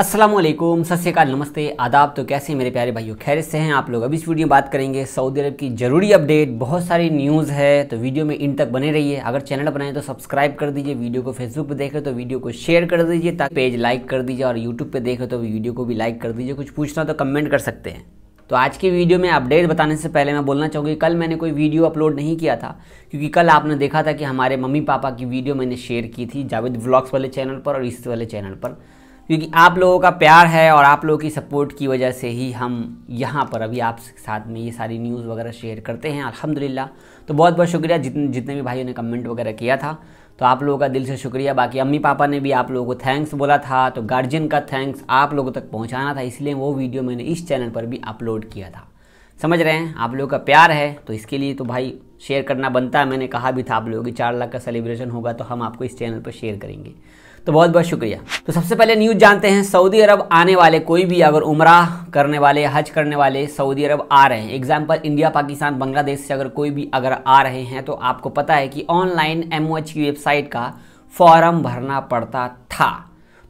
असलम सत्याकाल नमस्ते आदाब तो कैसे मेरे प्यारे भाइयों खैर से हैं आप लोग अभी इस वीडियो में बात करेंगे सऊदी अरब की ज़रूरी अपडेट बहुत सारी न्यूज़ है तो वीडियो में इन तक बने रहिए अगर चैनल बनाए तो सब्सक्राइब कर दीजिए वीडियो को फेसबुक पर देख रहे तो वीडियो को शेयर कर दीजिए ताकि पेज लाइक कर दीजिए और यूट्यूब पर देख रहे तो वीडियो को भी लाइक कर दीजिए कुछ पूछना तो कमेंट कर सकते हैं तो आज की वीडियो में अपडेट बताने से पहले मैं बोलना चाहूँगी कल मैंने कोई वीडियो अपलोड नहीं किया था क्योंकि कल आपने देखा था कि हमारे मम्मी पापा की वीडियो मैंने शेयर की थी जावेद ब्लॉग्स वाले चैनल पर और इस वाले चैनल पर क्योंकि आप लोगों का प्यार है और आप लोगों की सपोर्ट की वजह से ही हम यहाँ पर अभी आप साथ में ये सारी न्यूज़ वगैरह शेयर करते हैं अलहमदिल्ला तो बहुत बहुत शुक्रिया जितने जितने भी भाइयों ने कमेंट वगैरह किया था तो आप लोगों का दिल से शुक्रिया बाकी अम्मी पापा ने भी आप लोगों को थैंक्स बोला था तो गार्जियन का थैंक्स आप लोगों तक पहुँचाना था इसलिए वो वीडियो मैंने इस चैनल पर भी अपलोड किया था समझ रहे हैं आप लोगों का प्यार है तो इसके लिए तो भाई शेयर करना बनता है मैंने कहा भी था आप लोगों की चार लाख का सेलिब्रेशन होगा तो हम आपको इस चैनल पर शेयर करेंगे तो बहुत बहुत शुक्रिया तो सबसे पहले न्यूज़ जानते हैं सऊदी अरब आने वाले कोई भी अगर उम्र करने वाले हज करने वाले सऊदी अरब आ रहे हैं एग्जाम्पल इंडिया पाकिस्तान बांग्लादेश से अगर कोई भी अगर आ रहे हैं तो आपको पता है कि ऑनलाइन एम की वेबसाइट का फॉर्म भरना पड़ता था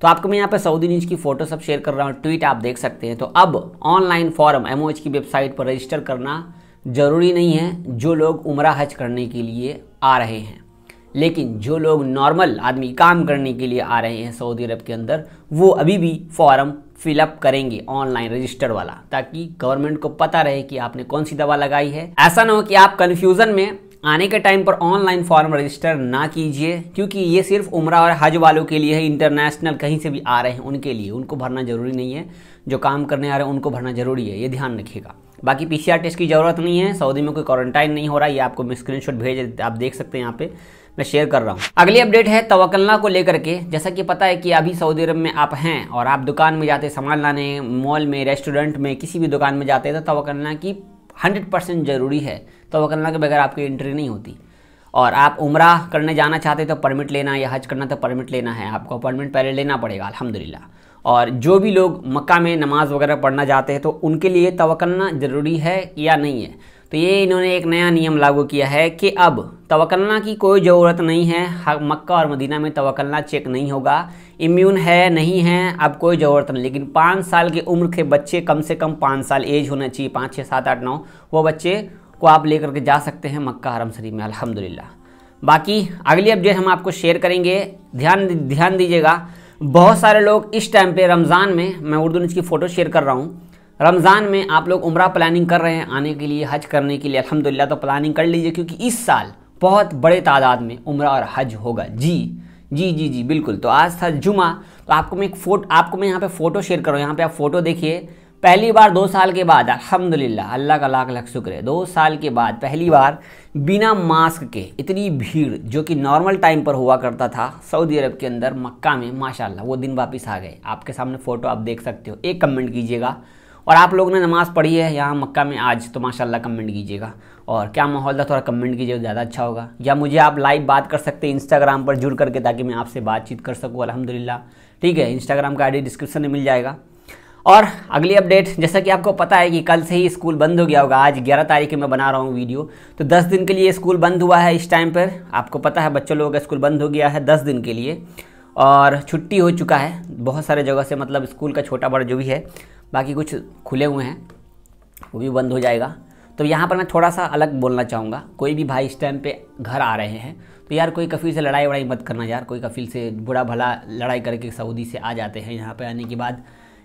तो आपको मैं यहाँ पे सऊदी न्यूज की फोटो सब शेयर कर रहा हूँ ट्वीट आप देख सकते हैं तो अब ऑनलाइन फॉर्म एम की वेबसाइट पर रजिस्टर करना ज़रूरी नहीं है जो लोग उमरा हज करने के लिए आ रहे हैं लेकिन जो लोग नॉर्मल आदमी काम करने के लिए आ रहे हैं सऊदी अरब के अंदर वो अभी भी फॉर्म फिलअप करेंगे ऑनलाइन रजिस्टर वाला ताकि गवर्नमेंट को पता रहे कि आपने कौन सी दवा लगाई है ऐसा ना हो कि आप कन्फ्यूज़न में आने के टाइम पर ऑनलाइन फॉर्म रजिस्टर ना कीजिए क्योंकि ये सिर्फ उम्रा और हज वालों के लिए है इंटरनेशनल कहीं से भी आ रहे हैं उनके लिए उनको भरना ज़रूरी नहीं है जो काम करने आ रहे हैं उनको भरना ज़रूरी है ये ध्यान रखिएगा बाकी पीसीआर टेस्ट की ज़रूरत नहीं है सऊदी में कोई क्वारंटाइन नहीं हो रहा है ये आपको मैं स्क्रीनशॉट भेज आप देख सकते हैं यहाँ पे मैं शेयर कर रहा हूँ अगली अपडेट है तवकलना को लेकर के जैसा कि पता है कि अभी सऊदी अरब में आप हैं और आप दुकान में जाते सामान लाने मॉल में रेस्टोरेंट में किसी भी दुकान में जाते तो तवक्लना की हंड्रेड परसेंट ज़रूरी है तवक्लना के बगैर आपकी एंट्री नहीं होती और आप उम्र करने जाना चाहते तो परमिट लेना या हज करना तो परमिट लेना है आपको अपॉइंटमेंट पहले लेना पड़ेगा अलहमदिल्ला और जो भी लोग मक्का में नमाज़ वगैरह पढ़ना चाहते हैं तो उनके लिए तवकलना ज़रूरी है या नहीं है तो ये इन्होंने एक नया नियम लागू किया है कि अब तवकलना की कोई ज़रूरत नहीं है मक्का और मदीना में तवकलना चेक नहीं होगा इम्यून है नहीं है अब कोई ज़रूरत नहीं लेकिन पाँच साल की उम्र के बच्चे कम से कम पाँच साल एज होना चाहिए पाँच छः सात आठ नौ वो बच्चे को आप लेकर के जा सकते हैं मक्का हरम शरीफ में अलहमदिल्ला बाकी अगली अपडेट हम आपको शेयर करेंगे ध्यान ध्यान दीजिएगा बहुत सारे लोग इस टाइम पे रमज़ान में मैं उर्दू न्यूज़ की फ़ोटो शेयर कर रहा हूँ रमज़ान में आप लोग उम्र प्लानिंग कर रहे हैं आने के लिए हज करने के लिए अलहमदिल्ला तो प्लानिंग कर लीजिए क्योंकि इस साल बहुत बड़े तादाद में उम्र और हज होगा जी जी जी जी बिल्कुल तो आज था जुमा तो आपको मैं एक फ़ोटो आपको मैं यहाँ पे फ़ोटो शेयर करूँ यहाँ पे आप फ़ोटो देखिए पहली बार दो साल के बाद अल्हम्दुलिल्लाह अल्लाह का लाख लाख शुक्र है दो साल के बाद पहली बार बिना मास्क के इतनी भीड़ जो कि नॉर्मल टाइम पर हुआ करता था सऊदी अरब के अंदर मक्का में माशाल्लाह वो दिन वापस आ गए आपके सामने फ़ोटो आप देख सकते हो एक कमेंट कीजिएगा और आप लोगों ने नमाज़ पढ़ी है यहाँ मक्का में आज तो माशाल्लाह कमेंट कीजिएगा और क्या माहौल था थोड़ा कमेंट कीजिएगा तो ज़्यादा अच्छा होगा या मुझे आप लाइव बात कर सकते हैं इंस्टाग्राम पर जुड़ करके ताकि मैं आपसे बातचीत कर सकूँ अलहमदिल्ला ठीक है इंस्टाग्राम का आईडी डिस्क्रिप्शन में मिल जाएगा और अगली अपडेट जैसा कि आपको पता है कि कल से ही स्कूल बंद हो गया होगा आज 11 तारीख में बना रहा हूँ वीडियो तो 10 दिन के लिए स्कूल बंद हुआ है इस टाइम पर आपको पता है बच्चों लोगों का स्कूल बंद हो गया है 10 दिन के लिए और छुट्टी हो चुका है बहुत सारे जगह से मतलब स्कूल का छोटा बड़ा जो भी है बाकी कुछ खुले हुए हैं वो भी बंद हो जाएगा तो यहाँ पर मैं थोड़ा सा अलग बोलना चाहूँगा कोई भी भाई इस टाइम पे घर आ रहे हैं तो यार कोई कफील से लड़ाई वड़ाई मत करना यार कोई कफील से बुरा भला लड़ाई करके सऊदी से आ जाते हैं यहाँ पर आने के बाद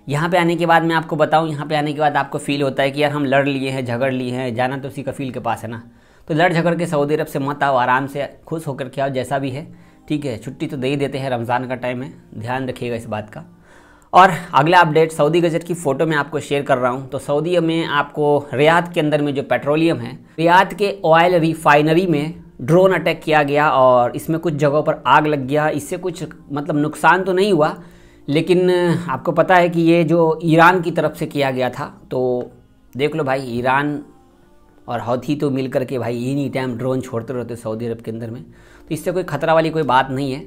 यहाँ पे आने के बाद मैं आपको बताऊँ यहाँ पे आने के बाद आपको फील होता है कि यार हम लड़ लिए हैं झगड़ लिए हैं जाना तो उसी कफील के पास है ना तो लड़ झगड़ के सऊदी अरब से मत आओ आराम से खुश होकर के आओ जैसा भी है ठीक है छुट्टी तो दे ही देते हैं रमज़ान का टाइम है ध्यान रखिएगा इस बात का और अगला अपडेट सऊदी गजट की फ़ोटो में आपको शेयर कर रहा हूँ तो सऊदी में आपको रियाद के अंदर में जो पेट्रोलियम है रियाद के ऑयल रिफाइनरी में ड्रोन अटैक किया गया और इसमें कुछ जगहों पर आग लग गया इससे कुछ मतलब नुकसान तो नहीं हुआ लेकिन आपको पता है कि ये जो ईरान की तरफ से किया गया था तो देख लो भाई ईरान और हौथी तो मिल करके भाई एनी टाइम ड्रोन छोड़ते रहते सऊदी अरब के अंदर में तो इससे कोई ख़तरा वाली कोई बात नहीं है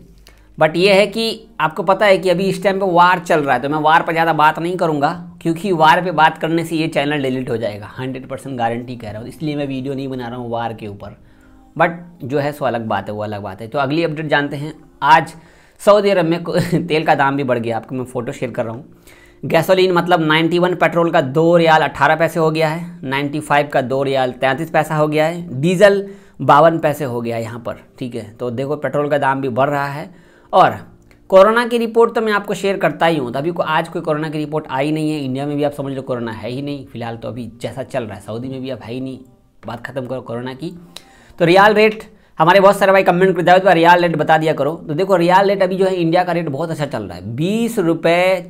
बट ये है कि आपको पता है कि अभी इस टाइम पे वार चल रहा है तो मैं वार पर ज़्यादा बात नहीं करूँगा क्योंकि वार पे बात करने से ये चैनल डिलीट हो जाएगा 100 परसेंट गारंटी कह रहा हूँ इसलिए मैं वीडियो नहीं बना रहा हूँ वार के ऊपर बट जो है सो अलग बात है वो अलग बात है तो अगली अपडेट जानते हैं आज सऊदी अरब में तेल का दाम भी बढ़ गया आपको मैं फ़ोटो शेयर कर रहा हूँ गैसोलीन मतलब 91 पेट्रोल का दो रियाल 18 पैसे हो गया है 95 का दो रियाल 33 पैसा हो गया है डीजल बावन पैसे हो गया यहाँ पर ठीक है तो देखो पेट्रोल का दाम भी बढ़ रहा है और कोरोना की रिपोर्ट तो मैं आपको शेयर करता ही हूँ तो अभी को आज कोई कोरोना की रिपोर्ट आई नहीं है इंडिया में भी आप समझ लो कोरोना है ही नहीं फिलहाल तो अभी जैसा चल रहा है सऊदी में भी अब है ही नहीं बात खत्म करो कोरोना की तो रियाल रेट हमारे बहुत सारे भाई कमेंट कर दिया तो रियाल रेट बता दिया करो तो देखो रियाल रेट अभी जो है इंडिया का रेट बहुत अच्छा चल रहा है बीस रुपये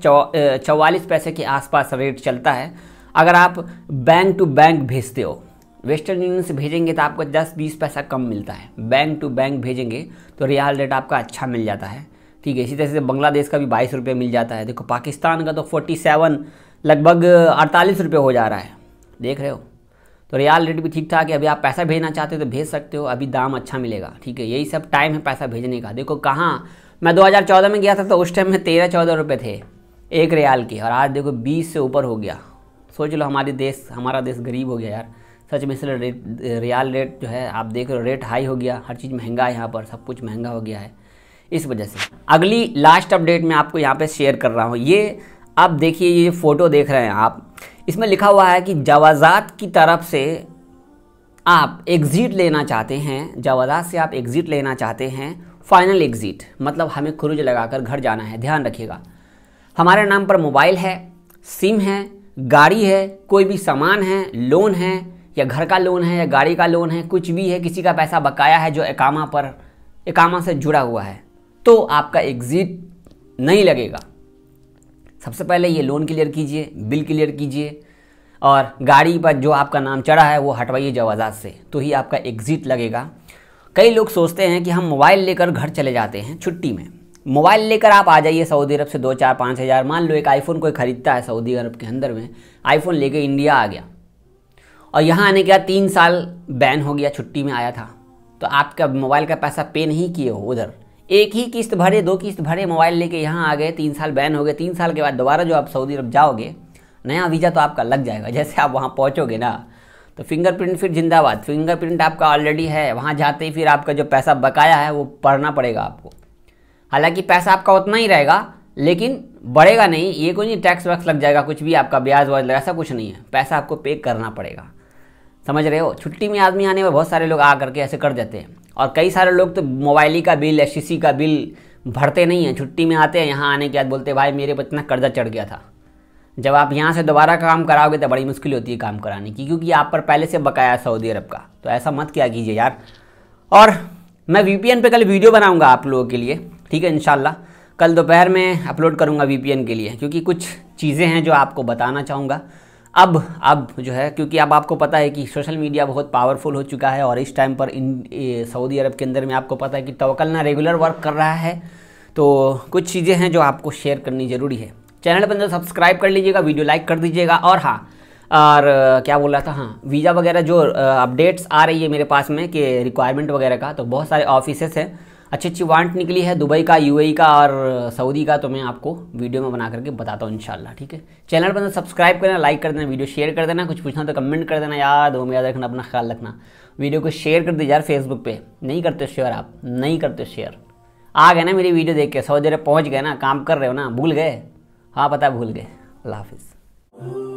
चौवालीस पैसे के आसपास रेट चलता है अगर आप बैंक टू बैंक भेजते हो वेस्टर्न यूनियन से भेजेंगे तो आपको 10-20 पैसा कम मिलता है बैंक टू बैंक भेजेंगे तो रियाल रेट आपका अच्छा मिल जाता है ठीक है इसी तरह से बांग्लादेश का भी बाईस रुपये मिल जाता है देखो पाकिस्तान का तो 47 सेवन लगभग अड़तालीस रुपये हो जा रहा है देख रहे हो तो रियाल रेट भी ठीक ठाक है अभी आप पैसा भेजना चाहते हो तो भेज सकते हो अभी दाम अच्छा मिलेगा ठीक है यही सब टाइम है पैसा भेजने का देखो कहाँ मैं 2014 में गया था तो उस टाइम में तेरह चौदह रुपये थे एक रियाल के और आज देखो बीस से ऊपर हो गया सोच लो हमारे देश हमारा देश गरीब हो गया यार सच में इसलिए रेट रियाल रेट जो है आप देख रहे हो रेट हाई हो गया हर चीज़ महंगा है यहाँ पर सब कुछ महंगा हो गया है इस वजह से अगली लास्ट अपडेट मैं आपको यहाँ पे शेयर कर रहा हूँ ये आप देखिए ये फ़ोटो देख रहे हैं आप इसमें लिखा हुआ है कि जवाजात की तरफ से आप एग्ज़िट लेना चाहते हैं जवाजात से आप एग्ज़िट लेना चाहते हैं फाइनल एग्ज़िट मतलब हमें खुरुज लगाकर घर जाना है ध्यान रखिएगा हमारे नाम पर मोबाइल है सिम है गाड़ी है कोई भी सामान है लोन है या घर का लोन है या गाड़ी का लोन है कुछ भी है किसी का पैसा बकाया है जो एकामा पर एकामा से जुड़ा हुआ है तो आपका एग्ज़िट नहीं लगेगा सबसे पहले ये लोन क्लियर कीजिए बिल क्लियर कीजिए और गाड़ी पर जो आपका नाम चढ़ा है वो हटवाइए जवाजात से तो ही आपका एग्ज़िट लगेगा कई लोग सोचते हैं कि हम मोबाइल लेकर घर चले जाते हैं छुट्टी में मोबाइल लेकर आप आ जाइए सऊदी अरब से दो चार पाँच हज़ार मान लो एक आईफ़ोन कोई ख़रीदता है सऊदी अरब के अंदर में आईफ़ोन लेके इंडिया आ गया और यहाँ आने के बाद तीन साल बैन हो गया छुट्टी में आया था तो आपका मोबाइल का पैसा पे नहीं किए हो उधर एक ही किस्त भरे दो किस्त भरे मोबाइल लेके यहाँ आ गए तीन साल बैन हो गए तीन साल के बाद दोबारा जो आप सऊदी अरब जाओगे नया वीज़ा तो आपका लग जाएगा जैसे आप वहाँ पहुँचोगे ना तो फिंगरप्रिंट फिर जिंदाबाद फिंगरप्रिंट आपका ऑलरेडी है वहाँ जाते ही फिर आपका जो पैसा बकाया है वो पढ़ना पड़ेगा आपको हालांकि पैसा आपका उतना ही रहेगा लेकिन बढ़ेगा नहीं ये कोई नहीं टैक्स वैक्स लग जाएगा कुछ भी आपका ब्याज व्याज ऐसा कुछ नहीं है पैसा आपको पे करना पड़ेगा समझ रहे हो छुट्टी में आदमी आने में बहुत सारे लोग आ करके ऐसे कर देते हैं और कई सारे लोग तो मोबाइल का बिल एस का बिल भरते नहीं हैं छुट्टी में आते हैं यहाँ आने के बाद बोलते भाई मेरे पर इतना कर्जा चढ़ गया था जब आप यहाँ से दोबारा काम कराओगे तो बड़ी मुश्किल होती है काम कराने की क्योंकि आप पर पहले से बकाया सऊदी अरब का तो ऐसा मत किया कीजिए यार और मैं वी पी कल वीडियो बनाऊँगा आप लोगों के लिए ठीक है इन कल दोपहर में अपलोड करूँगा वी के लिए क्योंकि कुछ चीज़ें हैं जो आपको बताना चाहूँगा अब अब जो है क्योंकि अब आपको पता है कि सोशल मीडिया बहुत पावरफुल हो चुका है और इस टाइम पर इन सऊदी अरब के अंदर में आपको पता है कि ना रेगुलर वर्क कर रहा है तो कुछ चीज़ें हैं जो आपको शेयर करनी ज़रूरी है चैनल पर अंदर सब्सक्राइब कर लीजिएगा वीडियो लाइक कर दीजिएगा और हाँ और क्या बोल रहा था हाँ वीज़ा वगैरह जो अपडेट्स आ रही है मेरे पास में कि रिक्वायरमेंट वगैरह का तो बहुत सारे ऑफिसेस हैं अच्छी अच्छी वांट निकली है दुबई का यूएई का और सऊदी का तो मैं आपको वीडियो में बना करके बताता हूँ इनशाला ठीक है चैनल पर सब्सक्राइब करना लाइक कर देना वीडियो शेयर कर देना कुछ पूछना तो कमेंट कर देना याद हो याद रखना अपना ख्याल रखना वीडियो को शेयर कर दीजिए यार फेसबुक पर नहीं करते शेयर आप नहीं करते शेयर आ गए ना मेरी वीडियो देख के सऊदी अरब पहुँच गए ना काम कर रहे हो ना भूल गए हाँ पता भूल गए अल्लाह हाफिज़